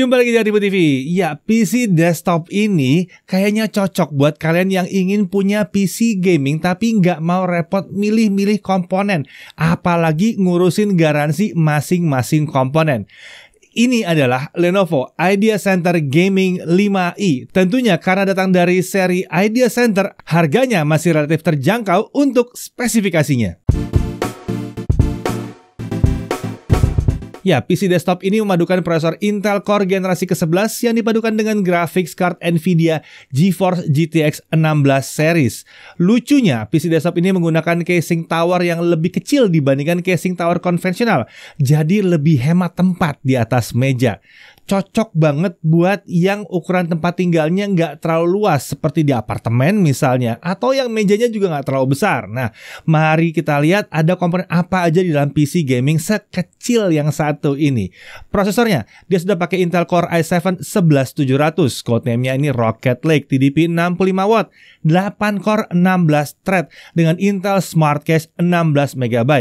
Jumpa lagi di Adibu TV. Ya, PC desktop ini kayaknya cocok buat kalian yang ingin punya PC gaming tapi nggak mau repot milih-milih komponen. Apalagi ngurusin garansi masing-masing komponen ini adalah Lenovo Idea Center Gaming 5i. Tentunya karena datang dari seri Idea Center, harganya masih relatif terjangkau untuk spesifikasinya. Ya, PC desktop ini memadukan prosesor Intel Core generasi ke-11 yang dipadukan dengan graphics card Nvidia GeForce GTX 16 series. Lucunya, PC desktop ini menggunakan casing tower yang lebih kecil dibandingkan casing tower konvensional, jadi lebih hemat tempat di atas meja cocok banget buat yang ukuran tempat tinggalnya nggak terlalu luas seperti di apartemen misalnya atau yang mejanya juga nggak terlalu besar. Nah, mari kita lihat ada komponen apa aja di dalam PC gaming sekecil yang satu ini. Prosesornya, dia sudah pakai Intel Core i7 11700, codename-nya ini Rocket Lake TDP 65 watt, 8 core 16 thread dengan Intel Smart Cache 16 MB.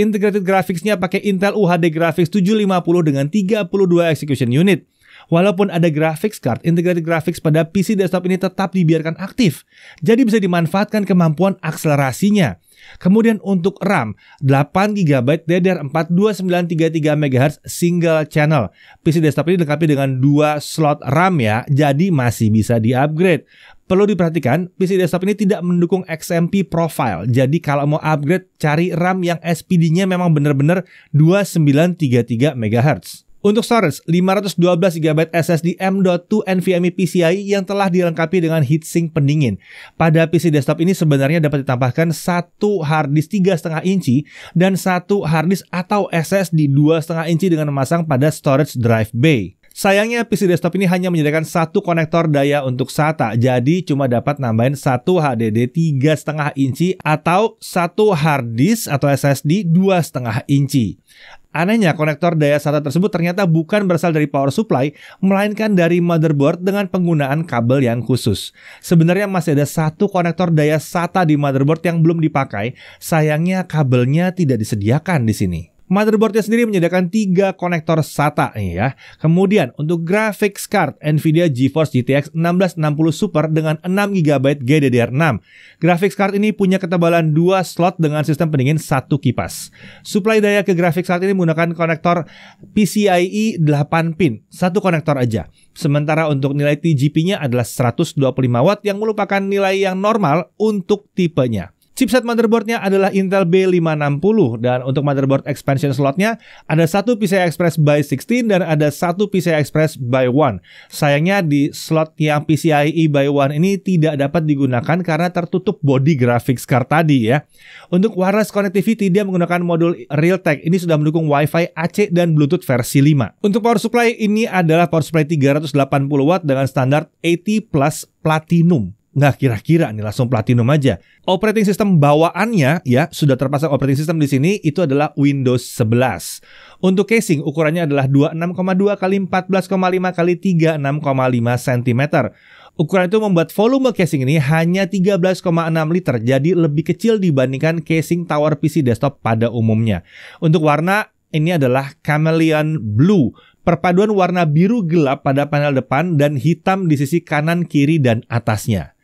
Integrated graphics-nya pakai Intel UHD Graphics 750 dengan 32 execution unit unit. Walaupun ada graphics card, integrated graphics pada PC desktop ini tetap dibiarkan aktif. Jadi bisa dimanfaatkan kemampuan akselerasinya. Kemudian untuk RAM, 8GB DDR4 2933MHz single channel. PC desktop ini dilengkapi dengan 2 slot RAM ya, jadi masih bisa di-upgrade. Perlu diperhatikan, PC desktop ini tidak mendukung XMP profile. Jadi kalau mau upgrade, cari RAM yang SPD-nya memang benar-benar 2933 MHz. Untuk storage, 512 GB SSD M.2 NVMe PCIe yang telah dilengkapi dengan heatsink pendingin. Pada PC desktop ini sebenarnya dapat ditambahkan satu hard disk 3,5 inci dan satu hard disk atau SSD 2,5 inci dengan memasang pada storage drive bay. Sayangnya PC desktop ini hanya menyediakan satu konektor daya untuk SATA, jadi cuma dapat nambahin satu HDD tiga setengah inci atau satu hard disk atau SSD dua setengah inci. Anehnya, konektor daya SATA tersebut ternyata bukan berasal dari power supply, melainkan dari motherboard dengan penggunaan kabel yang khusus. Sebenarnya masih ada satu konektor daya SATA di motherboard yang belum dipakai, sayangnya kabelnya tidak disediakan di sini. Motherboardnya sendiri menyediakan tiga konektor SATA nih ya. Kemudian untuk graphics card Nvidia GeForce GTX 1660 Super dengan 6 GB GDDR6. Graphics card ini punya ketebalan dua slot dengan sistem pendingin satu kipas. Supply daya ke graphics card ini menggunakan konektor PCIe 8 pin, satu konektor aja. Sementara untuk nilai TGP-nya adalah 125 watt yang merupakan nilai yang normal untuk tipenya. Chipset motherboardnya adalah Intel B560 dan untuk motherboard expansion slotnya ada satu PCI Express by 16 dan ada satu PCI Express by 1. Sayangnya di slot yang PCIe by 1 ini tidak dapat digunakan karena tertutup body graphics card tadi ya. Untuk wireless connectivity dia menggunakan modul Realtek. Ini sudah mendukung Wi-Fi AC dan Bluetooth versi 5. Untuk power supply ini adalah power supply 380 watt dengan standar 80 plus platinum nggak kira-kira nih langsung platinum aja. Operating system bawaannya ya sudah terpasang operating system di sini itu adalah Windows 11. Untuk casing ukurannya adalah 26,2 kali 14,5 kali 36,5 cm. Ukuran itu membuat volume casing ini hanya 13,6 liter, jadi lebih kecil dibandingkan casing tower PC desktop pada umumnya. Untuk warna, ini adalah Chameleon Blue perpaduan warna biru gelap pada panel depan dan hitam di sisi kanan, kiri, dan atasnya.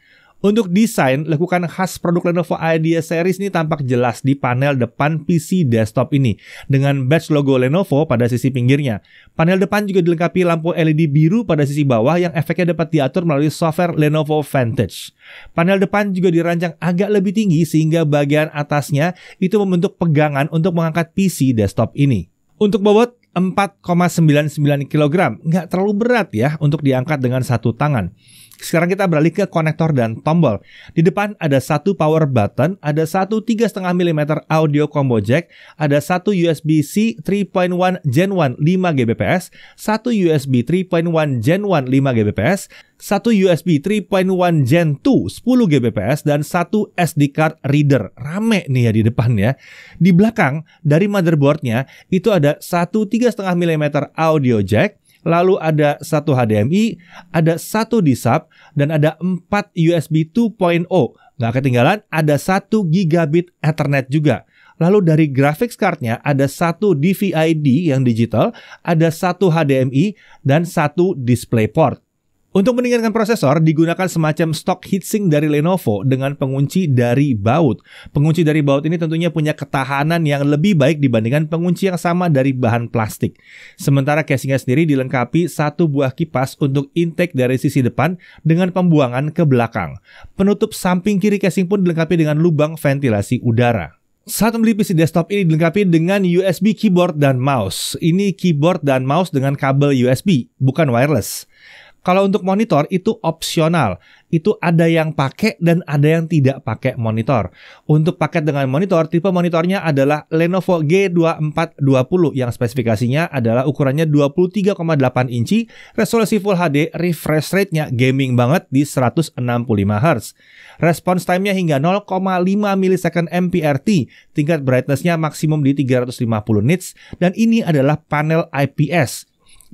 Untuk desain, lakukan khas produk Lenovo Idea Series ini tampak jelas di panel depan PC desktop ini, dengan badge logo Lenovo pada sisi pinggirnya. Panel depan juga dilengkapi lampu LED biru pada sisi bawah yang efeknya dapat diatur melalui software Lenovo Vantage. Panel depan juga dirancang agak lebih tinggi sehingga bagian atasnya itu membentuk pegangan untuk mengangkat PC desktop ini. Untuk bobot, 4,99 kg. Nggak terlalu berat ya untuk diangkat dengan satu tangan. Sekarang kita beralih ke konektor dan tombol. Di depan ada satu power button, ada satu 3,5 mm audio combo jack, ada satu USB-C 3.1 Gen 1 5 Gbps, satu USB 3.1 Gen 1 5 Gbps, satu USB 3.1 Gen 2 10 Gbps dan satu SD card reader. Rame nih ya di depan ya. Di belakang dari motherboardnya itu ada satu 3,5 mm audio jack, lalu ada satu HDMI, ada satu sub, dan ada 4 USB 2.0. Nggak ketinggalan, ada satu gigabit Ethernet juga. Lalu dari graphics cardnya ada satu DVI-D yang digital, ada satu HDMI, dan satu DisplayPort. Untuk mendinginkan prosesor, digunakan semacam stock heatsink dari Lenovo dengan pengunci dari baut. Pengunci dari baut ini tentunya punya ketahanan yang lebih baik dibandingkan pengunci yang sama dari bahan plastik. Sementara casingnya sendiri dilengkapi satu buah kipas untuk intake dari sisi depan dengan pembuangan ke belakang. Penutup samping kiri casing pun dilengkapi dengan lubang ventilasi udara. Saat membeli PC desktop ini dilengkapi dengan USB keyboard dan mouse. Ini keyboard dan mouse dengan kabel USB, bukan wireless. Kalau untuk monitor itu opsional. Itu ada yang pakai dan ada yang tidak pakai monitor. Untuk paket dengan monitor, tipe monitornya adalah Lenovo G2420 yang spesifikasinya adalah ukurannya 23,8 inci, resolusi Full HD, refresh rate-nya gaming banget di 165 Hz. Response time-nya hingga 0,5 milisecond MPRT, tingkat brightness-nya maksimum di 350 nits, dan ini adalah panel IPS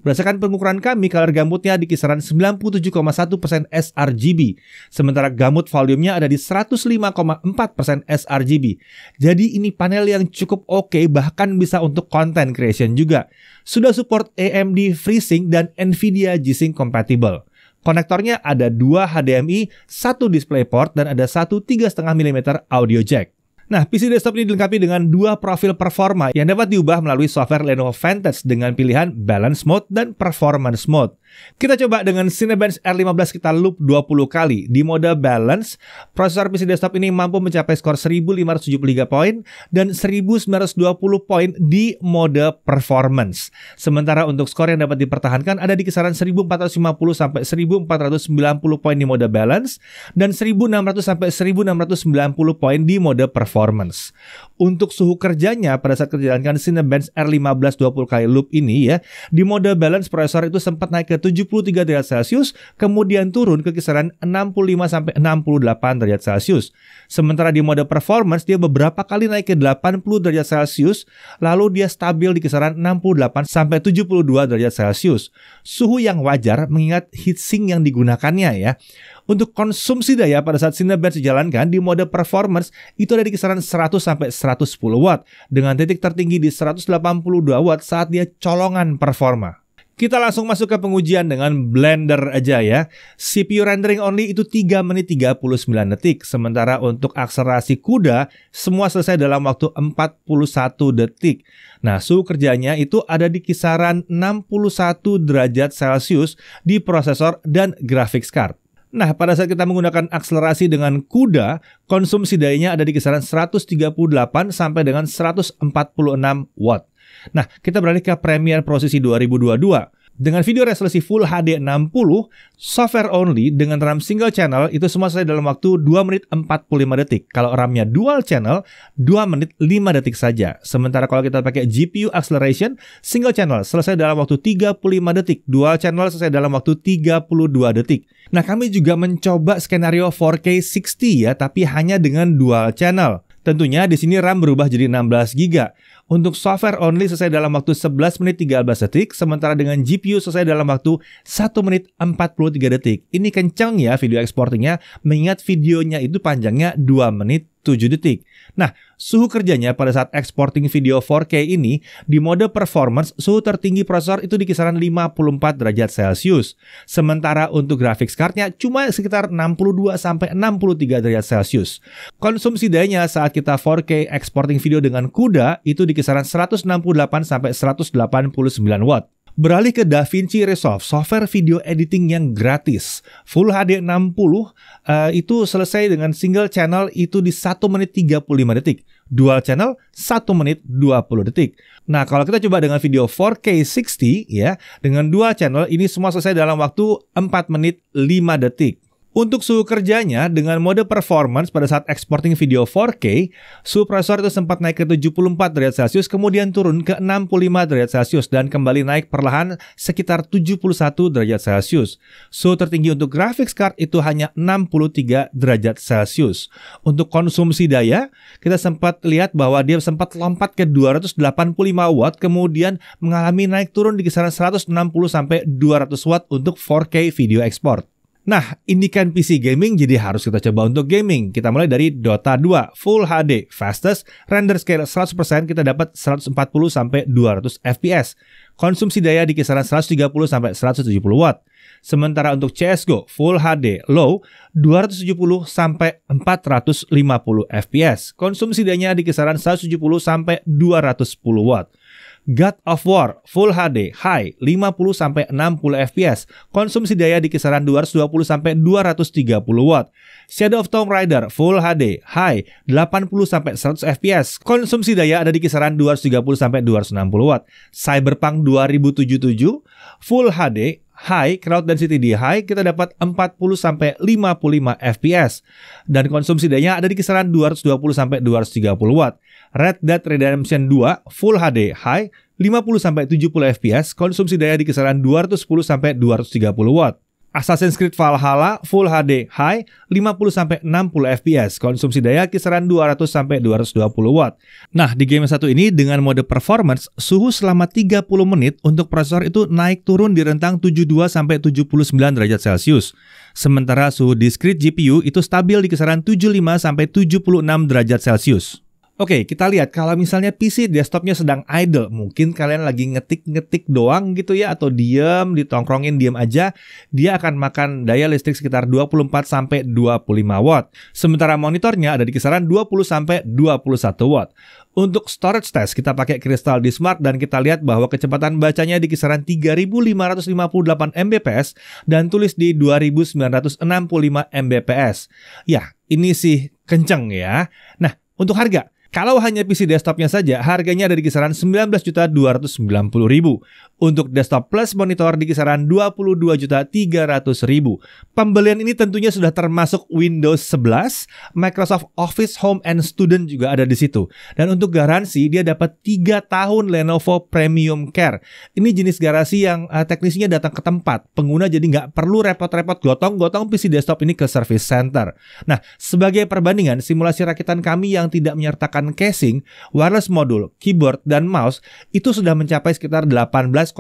Berdasarkan pengukuran kami, color gamutnya di kisaran 97,1% sRGB, sementara gamut volumenya ada di 105,4% sRGB. Jadi ini panel yang cukup oke okay, bahkan bisa untuk content creation juga. Sudah support AMD FreeSync dan Nvidia G-Sync compatible. Konektornya ada dua HDMI, satu DisplayPort, dan ada satu 3,5 mm audio jack. Nah, PC desktop ini dilengkapi dengan dua profil performa yang dapat diubah melalui software Lenovo Vantage dengan pilihan Balance Mode dan Performance Mode. Kita coba dengan Cinebench R15 kita loop 20 kali. Di mode balance, prosesor PC desktop ini mampu mencapai skor 1573 poin dan 1920 poin di mode performance. Sementara untuk skor yang dapat dipertahankan ada di kisaran 1450 sampai 1490 poin di mode balance dan 1600 sampai 1690 poin di mode performance. Untuk suhu kerjanya pada saat kerjakan Cinebench R15 20 kali loop ini ya, di mode balance prosesor itu sempat naik ke 73 derajat Celcius, kemudian turun ke kisaran 65 sampai 68 derajat Celcius. Sementara di mode performance dia beberapa kali naik ke 80 derajat Celcius, lalu dia stabil di kisaran 68 sampai 72 derajat Celcius. Suhu yang wajar mengingat heatsink yang digunakannya ya. Untuk konsumsi daya pada saat Cinebench dijalankan di mode performance itu ada di kisaran 100 sampai 110 watt dengan titik tertinggi di 182 watt saat dia colongan performa. Kita langsung masuk ke pengujian dengan Blender aja ya. CPU rendering only itu 3 menit 39 detik, sementara untuk akselerasi kuda semua selesai dalam waktu 41 detik. Nah, suhu kerjanya itu ada di kisaran 61 derajat Celcius di prosesor dan graphics card. Nah, pada saat kita menggunakan akselerasi dengan kuda, konsumsi dayanya ada di kisaran 138 sampai dengan 146 watt. Nah, kita beralih ke Premiere Prosesi 2022. Dengan video resolusi Full HD 60, software only dengan RAM single channel itu semua selesai dalam waktu 2 menit 45 detik. Kalau RAM-nya dual channel, 2 menit 5 detik saja. Sementara kalau kita pakai GPU acceleration, single channel selesai dalam waktu 35 detik, dual channel selesai dalam waktu 32 detik. Nah, kami juga mencoba skenario 4K 60 ya, tapi hanya dengan dual channel. Tentunya di sini RAM berubah jadi 16 GB. Untuk software only selesai dalam waktu 11 menit 13 detik, sementara dengan GPU selesai dalam waktu 1 menit 43 detik. Ini kencang ya video exportingnya, mengingat videonya itu panjangnya 2 menit 7 detik. Nah, suhu kerjanya pada saat exporting video 4K ini di mode performance suhu tertinggi prosesor itu di kisaran 54 derajat Celcius. Sementara untuk graphics cardnya cuma sekitar 62 63 derajat Celcius. Konsumsi dayanya saat kita 4K exporting video dengan CUDA itu di kisaran 168 189 watt. Beralih ke DaVinci Resolve, software video editing yang gratis. Full HD 60 uh, itu selesai dengan single channel itu di 1 menit 35 detik. Dual channel 1 menit 20 detik. Nah, kalau kita coba dengan video 4K 60 ya, dengan dual channel ini semua selesai dalam waktu 4 menit 5 detik. Untuk suhu kerjanya, dengan mode performance pada saat exporting video 4K, suhu prosesor itu sempat naik ke 74 derajat Celcius, kemudian turun ke 65 derajat Celcius, dan kembali naik perlahan sekitar 71 derajat Celcius. Suhu tertinggi untuk graphics card itu hanya 63 derajat Celcius. Untuk konsumsi daya, kita sempat lihat bahwa dia sempat lompat ke 285 watt, kemudian mengalami naik turun di kisaran 160 sampai 200 watt untuk 4K video export. Nah, ini kan PC gaming jadi harus kita coba untuk gaming. Kita mulai dari Dota 2 Full HD fastest render scale 100% kita dapat 140 sampai 200 FPS. Konsumsi daya di kisaran 130 sampai 170 watt. Sementara untuk CS:GO Full HD Low 270 sampai 450 FPS. Konsumsi dayanya di kisaran 170 sampai 210 watt. God of War Full HD High 50 60 fps, konsumsi daya di kisaran 220 sampai 230 watt. Shadow of Tomb Raider Full HD High 80 100 fps, konsumsi daya ada di kisaran 230 sampai 260 watt. Cyberpunk 2077 Full HD high, crowd density di high kita dapat 40 sampai 55 fps dan konsumsi dayanya ada di kisaran 220 sampai 230 watt. Red Dead Redemption 2 Full HD high 50 sampai 70 fps, konsumsi daya di kisaran 210 sampai 230 watt. Assassin's Creed Valhalla Full HD High 50-60 fps, konsumsi daya kisaran 200-220 watt. Nah, di game satu ini dengan mode performance, suhu selama 30 menit untuk prosesor itu naik turun di rentang 72-79 derajat Celcius. Sementara suhu discrete GPU itu stabil di kisaran 75-76 derajat Celcius. Oke, okay, kita lihat kalau misalnya PC desktopnya sedang idle, mungkin kalian lagi ngetik-ngetik doang gitu ya atau diem, ditongkrongin diem aja, dia akan makan daya listrik sekitar 24 sampai 25 watt. Sementara monitornya ada di kisaran 20 sampai 21 watt. Untuk storage test kita pakai kristal di smart dan kita lihat bahwa kecepatan bacanya di kisaran 3558 Mbps dan tulis di 2965 Mbps. Ya, ini sih kenceng ya. Nah, untuk harga kalau hanya PC desktopnya saja, harganya ada di kisaran 19.290.000. Untuk desktop plus monitor di kisaran 22.300.000. Pembelian ini tentunya sudah termasuk Windows 11, Microsoft Office Home and Student juga ada di situ. Dan untuk garansi, dia dapat 3 tahun Lenovo Premium Care. Ini jenis garansi yang eh, teknisnya datang ke tempat. Pengguna jadi nggak perlu repot-repot gotong-gotong PC desktop ini ke service center. Nah, sebagai perbandingan, simulasi rakitan kami yang tidak menyertakan menggunakan casing, wireless modul, keyboard, dan mouse itu sudah mencapai sekitar 18,5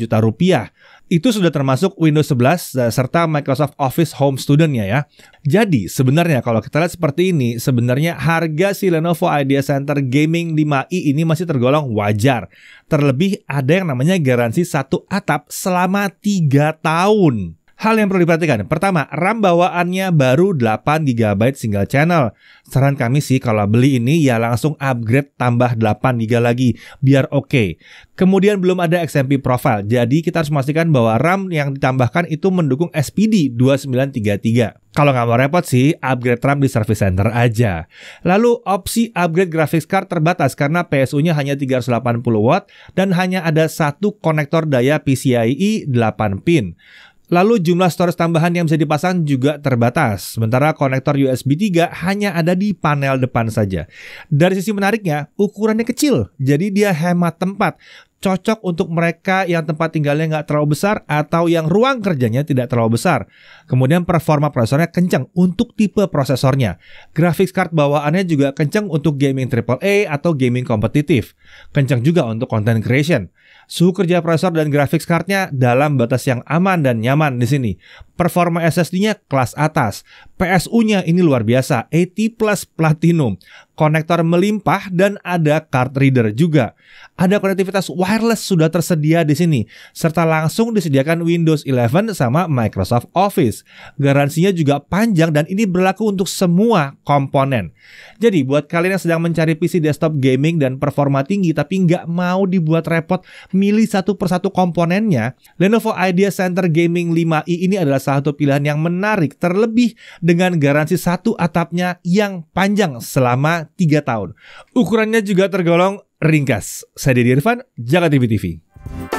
juta rupiah. Itu sudah termasuk Windows 11 eh, serta Microsoft Office Home Studentnya ya. Jadi sebenarnya kalau kita lihat seperti ini, sebenarnya harga si Lenovo Idea Center Gaming 5i ini masih tergolong wajar. Terlebih ada yang namanya garansi satu atap selama 3 tahun. Hal yang perlu diperhatikan, pertama, RAM bawaannya baru 8GB single channel. Saran kami sih kalau beli ini ya langsung upgrade tambah 8GB lagi, biar oke. Okay. Kemudian belum ada XMP profile, jadi kita harus memastikan bahwa RAM yang ditambahkan itu mendukung SPD 2933. Kalau nggak mau repot sih, upgrade RAM di service center aja. Lalu opsi upgrade graphics card terbatas karena PSU-nya hanya 380 watt dan hanya ada satu konektor daya PCIe 8 pin. Lalu jumlah storage tambahan yang bisa dipasang juga terbatas, sementara konektor USB 3 hanya ada di panel depan saja. Dari sisi menariknya, ukurannya kecil, jadi dia hemat tempat. Cocok untuk mereka yang tempat tinggalnya nggak terlalu besar atau yang ruang kerjanya tidak terlalu besar. Kemudian performa prosesornya kencang untuk tipe prosesornya. Graphics card bawaannya juga kencang untuk gaming AAA atau gaming kompetitif. Kencang juga untuk content creation. Suhu kerja prosesor dan graphics cardnya dalam batas yang aman dan nyaman di sini. Performa SSD-nya kelas atas, PSU-nya ini luar biasa, 80 Plus Platinum, konektor melimpah dan ada card reader juga. Ada konektivitas wireless sudah tersedia di sini, serta langsung disediakan Windows 11 sama Microsoft Office. Garansinya juga panjang dan ini berlaku untuk semua komponen. Jadi buat kalian yang sedang mencari PC desktop gaming dan performa tinggi tapi nggak mau dibuat repot milih satu persatu komponennya, Lenovo Idea Center Gaming 5i ini adalah satu pilihan yang menarik terlebih dengan garansi satu atapnya yang panjang selama 3 tahun. Ukurannya juga tergolong ringkas. Saya Didi Irfan, Jakarta TV. TV.